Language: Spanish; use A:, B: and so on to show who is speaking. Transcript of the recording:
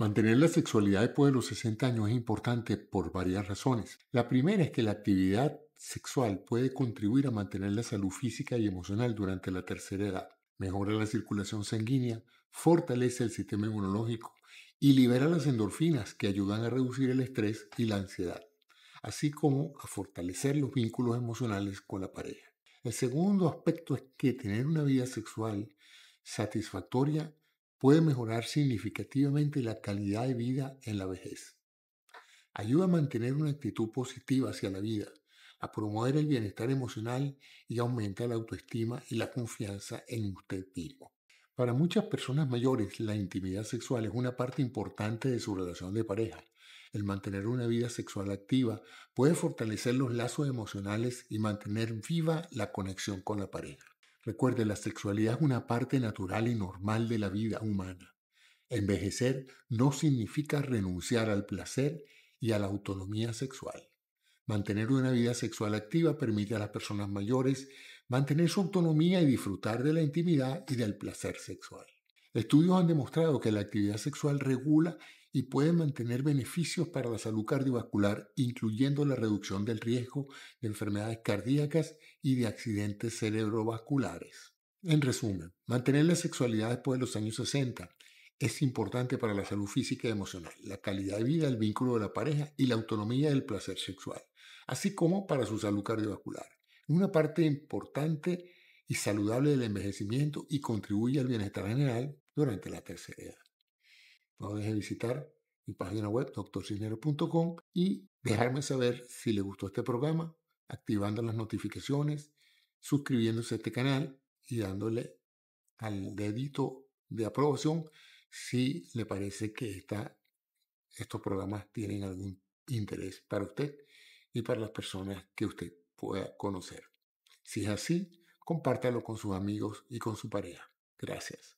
A: Mantener la sexualidad después de los 60 años es importante por varias razones. La primera es que la actividad sexual puede contribuir a mantener la salud física y emocional durante la tercera edad. Mejora la circulación sanguínea, fortalece el sistema inmunológico y libera las endorfinas que ayudan a reducir el estrés y la ansiedad, así como a fortalecer los vínculos emocionales con la pareja. El segundo aspecto es que tener una vida sexual satisfactoria puede mejorar significativamente la calidad de vida en la vejez. Ayuda a mantener una actitud positiva hacia la vida, a promover el bienestar emocional y aumenta la autoestima y la confianza en usted mismo. Para muchas personas mayores, la intimidad sexual es una parte importante de su relación de pareja. El mantener una vida sexual activa puede fortalecer los lazos emocionales y mantener viva la conexión con la pareja. Recuerde, la sexualidad es una parte natural y normal de la vida humana. Envejecer no significa renunciar al placer y a la autonomía sexual. Mantener una vida sexual activa permite a las personas mayores mantener su autonomía y disfrutar de la intimidad y del placer sexual. Estudios han demostrado que la actividad sexual regula y puede mantener beneficios para la salud cardiovascular, incluyendo la reducción del riesgo de enfermedades cardíacas y de accidentes cerebrovasculares. En resumen, mantener la sexualidad después de los años 60 es importante para la salud física y emocional, la calidad de vida, el vínculo de la pareja y la autonomía del placer sexual, así como para su salud cardiovascular. Una parte importante y saludable del envejecimiento y contribuye al bienestar general durante la tercera edad. No deje visitar mi página web doctorcisnero.com y dejarme saber si le gustó este programa, activando las notificaciones, suscribiéndose a este canal y dándole al dedito de aprobación si le parece que esta, estos programas tienen algún interés para usted y para las personas que usted pueda conocer. Si es así, compártalo con sus amigos y con su pareja. Gracias.